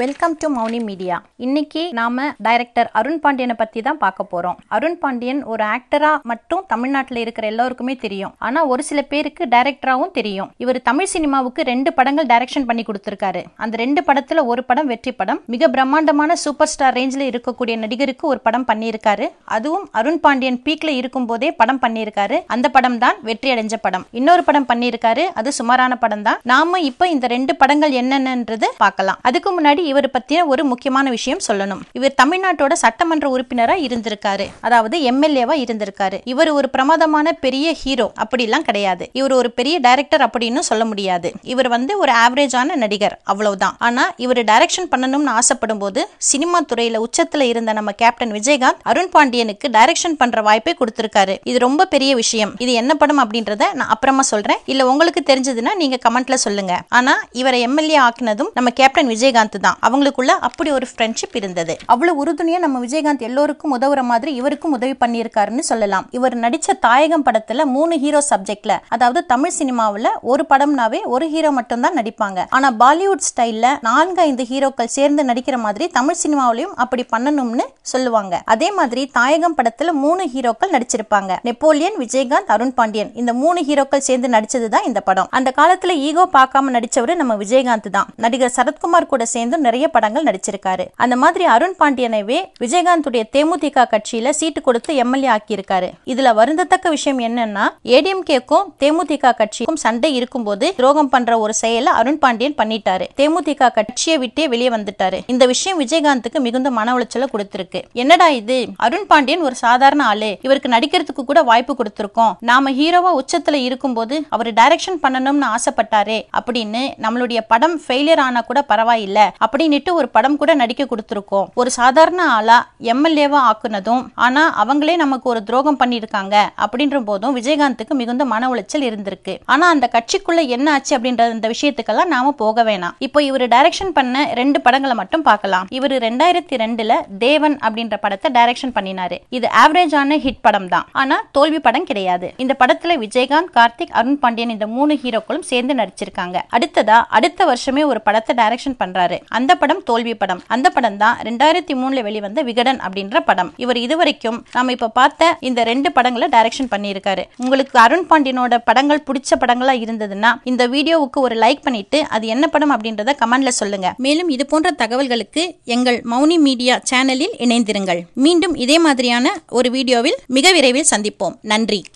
welcome to Mouni media இன்னைக்கு நாம director Arun பாண்டியனை பத்தி தான் பார்க்க போறோம் அருண் பாண்டியன் ஒரு ஆக்டரா மட்டும் தமிழ்நாட்டில் இருக்கிற எல்லாருக்குமே தெரியும் ஆனா ஒரு சில பேருக்கு டைரக்டராவும் தெரியும் இவர் தமிழ் சினிமாவுக்கு ரெண்டு படங்கள் டைரக்ஷன் பண்ணி கொடுத்திருக்காரு அந்த ரெண்டு படத்துல ஒரு படம் வெற்றி படம் மிக பிரம்மாண்டமான சூப்பர் ஸ்டார் ரேஞ்சில் இருக்கக்கூடிய நடிகருக்கு ஒரு படம் பண்ணியிருக்காரு அதுவும் அருண் பாண்டியன் பீக்ல இருக்கும் போதே படம் பண்ணியிருக்காரு அந்த படம் தான் வெற்றி அடைஞ்ச படம் இன்னொரு படம் பண்ணியிருக்காரு அது சுமாரான படம் தான் நாம இப்ப இந்த ரெண்டு படங்கள் என்னென்னன்றது பார்க்கலாம் அதுக்கு முன்னாடி வந்து இவர் பத்தின ஒரு முக்கியமான விஷயம் சொல்லணும் இவர் தமிழ்நாட்டோட சட்டமன்ற உறுப்பினராக இருந்திருக்காரு அதாவது எம்எல்ஏவா இருந்திருக்காரு இவர் ஒரு பிரமாதமான பெரிய ஹீரோ அப்படிலாம் கிடையாது இவர் ஒரு பெரிய டைரக்டர் அப்படின்னு சொல்ல முடியாது இவர் வந்து ஒரு ஆவரேஜான நடிகர் அவ்வளவுதான் ஆனா இவர் டைரக்ஷன் பண்ணணும்னு ஆசைப்படும் போது சினிமா துறையில உச்சத்துல இருந்த நம்ம கேப்டன் விஜயகாந்த் அருண் பாண்டியனுக்கு டைரக்ஷன் பண்ற வாய்ப்பை கொடுத்திருக்காரு இது ரொம்ப பெரிய விஷயம் இது என்ன படம் அப்படின்றத நான் அப்புறமா சொல்றேன் இல்ல உங்களுக்கு தெரிஞ்சதுன்னா நீங்க கமெண்ட்ல சொல்லுங்க ஆனா இவரை எம்எல்ஏ ஆக்குனதும் நம்ம கேப்டன் விஜயகாந்த் தான் தான் அவங்களுக்குள்ள அப்படி ஒரு ஃப்ரெண்ட்ஷிப் இருந்தது அவ்வளவு உறுதுணையா நம்ம விஜயகாந்த் எல்லோருக்கும் உதவுற மாதிரி இவருக்கும் உதவி பண்ணியிருக்காருன்னு சொல்லலாம் இவர் நடிச்ச தாயகம் படத்துல மூணு ஹீரோ சப்ஜெக்ட்ல அதாவது தமிழ் சினிமாவில் ஒரு படம்னாவே ஒரு ஹீரோ மட்டும்தான் நடிப்பாங்க ஆனா பாலிவுட் ஸ்டைல்ல நான்கு ஐந்து ஹீரோக்கள் சேர்ந்து நடிக்கிற மாதிரி தமிழ் சினிமாவிலையும் அப்படி பண்ணணும்னு சொல்லுவாங்க அதே மாதிரி தாயகம் படத்துல மூணு ஹீரோக்கள் நடிச்சிருப்பாங்க நெப்போலியன் விஜயகாந்த் அருண் பாண்டியன் இந்த மூணு ஹீரோக்கள் சேர்ந்து நடிச்சதுதான் தான் இந்த படம் அந்த காலத்துல ஈகோ பார்க்காம நடிச்சவரு நம்ம விஜயகாந்த் தான் நடிகர் சரத்குமார் கூட சேர்ந்து நிறைய படங்கள் நடிச்சிருக்காரு அந்த மாதிரி அருண் பாண்டியனவே விஜயகாந்துடைய தேமுதிக கட்சியில சீட்டு கொடுத்து எம்எல்ஏ ஆக்கியிருக்காரு இதுல வருந்தத்தக்க விஷயம் என்னன்னா ஏடிஎம்கேக்கும் தேமுதிக கட்சிக்கும் சண்டை இருக்கும்போது துரோகம் பண்ற ஒரு செயலை அருண் பாண்டியன் பண்ணிட்டாரு தேமுதிக கட்சியை விட்டே வெளியே வந்துட்டாரு இந்த விஷயம் விஜயகாந்துக்கு மிகுந்த மன உளைச்சல கொடுத்திருக்கு என்னடா இது அருண் பாண்டியன் ஒரு சாதாரண ஆளு இவருக்கு நடிக்கிறதுக்கு கூட வாய்ப்பு கொடுத்திருக்கோம் நாம ஹீரோவா உச்சத்துல இருக்கும்போது அவர் டைரக்ஷன் பண்ணணும்னு ஆசைப்பட்டாரே அப்படின்னு நம்மளுடைய படம் ஃபெயிலியர் ஆனா கூட பரவாயில்ல அப்படின்ட்டு ஒரு படம் கூட நடிக்க கொடுத்துருக்கோம் ஒரு சாதாரண ஆளா எம்எல்ஏவா ஆக்குனதும் ஆனா அவங்களே நமக்கு ஒரு துரோகம் பண்ணியிருக்காங்க அப்படின்ற போதும் விஜயகாந்துக்கு மிகுந்த மன உளைச்சல் இருந்திருக்கு ஆனா அந்த கட்சிக்குள்ள என்ன ஆச்சு அப்படின்ற இந்த விஷயத்துக்கெல்லாம் நாம போக வேணாம் இப்போ இவர் டைரக்ஷன் பண்ண ரெண்டு படங்களை மட்டும் பார்க்கலாம் இவர் ரெண்டாயிரத்தி ரெண்டுல தேவன் அப்படின்ற படத்தை டைரக்ஷன் பண்ணினாரு இது ஆவரேஜ் ஆன ஹிட் படம் தான் ஆனா தோல்வி படம் கிடையாது இந்த படத்துல விஜயகாந்த் கார்த்திக் அருண் பாண்டியன் இந்த மூணு ஹீரோக்களும் சேர்ந்து நடிச்சிருக்காங்க அடுத்ததா அடுத்த வருஷமே ஒரு படத்தை டைரக்ஷன் பண்றாரு அந்த படம் தோல்வி படம் அந்த படம் தான் ரெண்டாயிரத்தி மூணுல வெளிவந்த விகடன் அப்படின்ற படம் இவர் இதுவரைக்கும் நாம இப்ப பார்த்த இந்த ரெண்டு படங்களை டைரக்ஷன் பண்ணியிருக்காரு உங்களுக்கு அருண் பாண்டியனோட படங்கள் பிடிச்ச படங்களா இருந்ததுன்னா இந்த வீடியோவுக்கு ஒரு லைக் பண்ணிட்டு அது என்ன படம் அப்படின்றத கமெண்ட்ல சொல்லுங்க மேலும் இது போன்ற தகவல்களுக்கு எங்கள் மௌனி மீடியா சேனலில் இணைந்திருங்கள் மீண்டும் இதே மாதிரியான ஒரு வீடியோவில் மிக விரைவில் சந்திப்போம் நன்றி